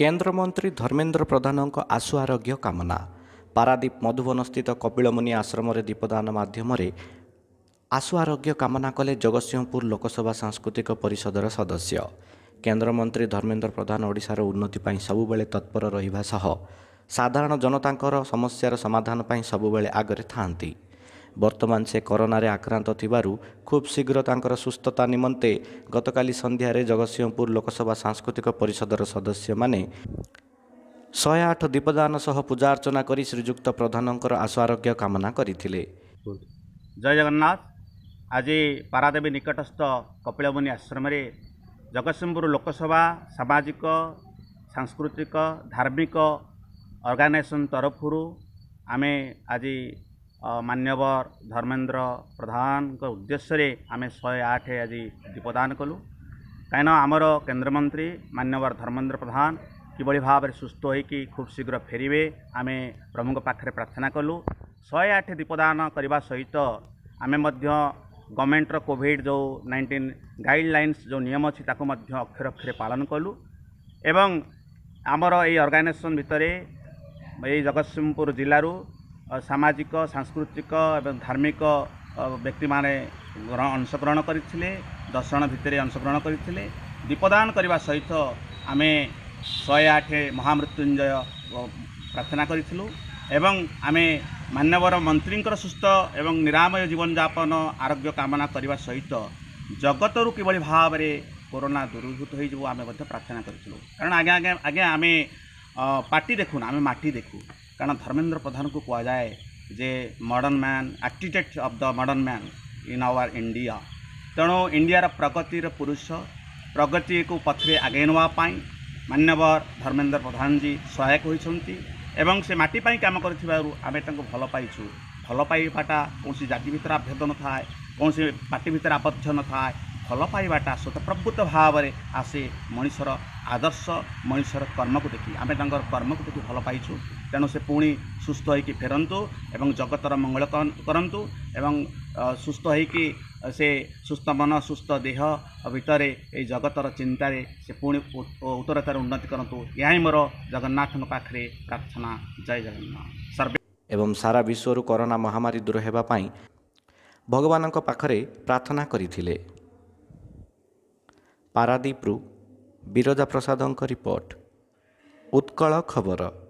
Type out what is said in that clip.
କେନ୍ଦ୍ରମନ୍ତ୍ରୀ ଧର୍ମେନ୍ଦ୍ର ପ୍ରଧାନଙ୍କ ଆଶୁ ଆରୋଗ୍ୟ କାମନା ପାରାଦୀପ ମଧୁବନ ସ୍ଥିତ କପିଳମୁନି ଆଶ୍ରମରେ ଦୀପଦାନ ମାଧ୍ୟମରେ ଆଶୁ ଆରୋଗ୍ୟ କାମନା କଲେ ଜଗତସିଂହପୁର ଲୋକସଭା ସାଂସ୍କୃତିକ ପରିଷଦର ସଦସ୍ୟ କେନ୍ଦ୍ରମନ୍ତ୍ରୀ ଧର୍ମେନ୍ଦ୍ର ପ୍ରଧାନ ଓଡ଼ିଶାର ଉନ୍ନତି ପାଇଁ ସବୁବେଳେ ତତ୍ପର ରହିବା ସହ ସାଧାରଣ ଜନତାଙ୍କର ସମସ୍ୟାର ସମାଧାନ ପାଇଁ ସବୁବେଳେ ଆଗରେ ଥାଆନ୍ତି ବର୍ତ୍ତମାନ ସେ କରୋନାରେ ଆକ୍ରାନ୍ତ ଥିବାରୁ ଖୁବ୍ ଶୀଘ୍ର ତାଙ୍କର ସୁସ୍ଥତା ନିମନ୍ତେ ଗତକାଲି ସନ୍ଧ୍ୟାରେ ଜଗତସିଂହପୁର ଲୋକସଭା ସାଂସ୍କୃତିକ ପରିଷଦର ସଦସ୍ୟମାନେ ଶହେ ଆଠ ଦୀପଦାନ ସହ ପୂଜା ଅର୍ଚ୍ଚନା କରି ଶ୍ରୀଯୁକ୍ତ ପ୍ରଧାନଙ୍କର ଆଶୁ ଆରୋଗ୍ୟ କାମନା କରିଥିଲେ ଜୟ ଜଗନ୍ନାଥ ଆଜି ପାରାଦେବୀ ନିକଟସ୍ଥ କପିଳମୁନି ଆଶ୍ରମରେ ଜଗତସିଂହପୁର ଲୋକସଭା ସାମାଜିକ ସାଂସ୍କୃତିକ ଧାର୍ମିକ ଅର୍ଗାନାଇଜେସନ୍ ତରଫରୁ ଆମେ ଆଜି ମାନ୍ୟବର ଧର୍ମେନ୍ଦ୍ର ପ୍ରଧାନଙ୍କ ଉଦ୍ଦେଶ୍ୟରେ ଆମେ ଶହେ ଆଠ ଆଜି ଦୀପଦାନ କଲୁ କାହିଁକିନା ଆମର କେନ୍ଦ୍ରମନ୍ତ୍ରୀ ମାନ୍ୟବର ଧର୍ମେନ୍ଦ୍ର ପ୍ରଧାନ କିଭଳି ଭାବରେ ସୁସ୍ଥ ହୋଇକି ଖୁବ୍ ଶୀଘ୍ର ଫେରିବେ ଆମେ ପ୍ରଭୁଙ୍କ ପାଖରେ ପ୍ରାର୍ଥନା କଲୁ ଶହେ ଆଠ ଦୀପଦାନ କରିବା ସହିତ ଆମେ ମଧ୍ୟ ଗଭର୍ଣ୍ଣମେଣ୍ଟର କୋଭିଡ଼ ଯେଉଁ ନାଇଣ୍ଟିନ୍ ଗାଇଡ଼ଲାଇନ୍ସ ଯେଉଁ ନିୟମ ଅଛି ତାକୁ ମଧ୍ୟ ଅକ୍ଷରେ ଅକ୍ଷରେ ପାଳନ କଲୁ ଏବଂ ଆମର ଏଇ ଅର୍ଗାନାଇଜେସନ୍ ଭିତରେ ଏଇ ଜଗତସିଂହପୁର ଜିଲ୍ଲାରୁ ସାମାଜିକ ସାଂସ୍କୃତିକ ଏବଂ ଧାର୍ମିକ ବ୍ୟକ୍ତିମାନେ ଅଂଶଗ୍ରହଣ କରିଥିଲେ ଦର୍ଶନ ଭିତରେ ଅଂଶଗ୍ରହଣ କରିଥିଲେ ଦୀପଦାନ କରିବା ସହିତ ଆମେ ଶହେ ଆଠ ମହାମୃତ୍ୟୁଞ୍ଜୟ ପ୍ରାର୍ଥନା କରିଥିଲୁ ଏବଂ ଆମେ ମାନ୍ୟବର ମନ୍ତ୍ରୀଙ୍କର ସୁସ୍ଥ ଏବଂ ନିରାମୟ ଜୀବନଯାପନ ଆରୋଗ୍ୟ କାମନା କରିବା ସହିତ ଜଗତରୁ କିଭଳି ଭାବରେ କରୋନା ଦୂରୀଭୂତ ହୋଇଯିବ ଆମେ ମଧ୍ୟ ପ୍ରାର୍ଥନା କରିଥିଲୁ କାରଣ ଆଜ୍ଞା ଆଜ୍ଞା ଆଜ୍ଞା ଆମେ ପାଟି ଦେଖୁନା ଆମେ ମାଟି ଦେଖୁ କାରଣ ଧର୍ମେନ୍ଦ୍ର ପ୍ରଧାନକୁ କୁହାଯାଏ ଯେ modern man architect of the modern man in our India ତେଣୁ ଇଣ୍ଡିଆର ପ୍ରଗତିର ପୁରୁଷ ପ୍ରଗତିକୁ ପଥରେ ଆଗେଇ ନେବା ପାଇଁ ମାନ୍ୟବର ଧର୍ମେନ୍ଦ୍ର ପ୍ରଧାନଜୀ ସହାୟକ ହୋଇଛନ୍ତି ଏବଂ ସେ ମାଟି ପାଇଁ କାମ କରିଥିବାରୁ ଆମେ ତାଙ୍କୁ ଭଲ ପାଇଛୁ ଭଲ ପାଇବାଟା କୌଣସି ଜାତି ଭିତରେ ଆଭେଦ ନଥାଏ କୌଣସି ପାର୍ଟି ଭିତରେ ଆବଦ୍ଧ ନଥାଏ ଭଲ ପାଇବାଟା ସ୍ୱତଃପ୍ରବୃତ୍ତ ଭାବରେ ଆସେ ମଣିଷର ଆଦର୍ଶ ମଣିଷର କର୍ମକୁ ଦେଖି ଆମେ ତାଙ୍କର କର୍ମକୁ ଦେଖି ଭଲ ପାଇଛୁ ତେଣୁ ସେ ପୁଣି ସୁସ୍ଥ ହୋଇକି ଫେରନ୍ତୁ ଏବଂ ଜଗତର ମଙ୍ଗଳ କରନ୍ତୁ ଏବଂ ସୁସ୍ଥ ହୋଇକି ସେ ସୁସ୍ଥ ମନ ସୁସ୍ଥ ଦେହ ଭିତରେ ଏଇ ଜଗତର ଚିନ୍ତାରେ ସେ ପୁଣି ଉତ୍ତରତାର ଉନ୍ନତି କରନ୍ତୁ ଏହା ହିଁ ମୋର ଜଗନ୍ନାଥଙ୍କ ପାଖରେ ପ୍ରାର୍ଥନା ଜୟ ଜଗନ୍ନାଥ ସର୍ବେ ଏବଂ ସାରା ବିଶ୍ୱରୁ କରୋନା ମହାମାରୀ ଦୂର ହେବା ପାଇଁ ଭଗବାନଙ୍କ ପାଖରେ ପ୍ରାର୍ଥନା କରିଥିଲେ ପାରାଦୀପରୁ ବିରଜା ପ୍ରସାଦଙ୍କ ରିପୋର୍ଟ ଉତ୍କଳ ଖବର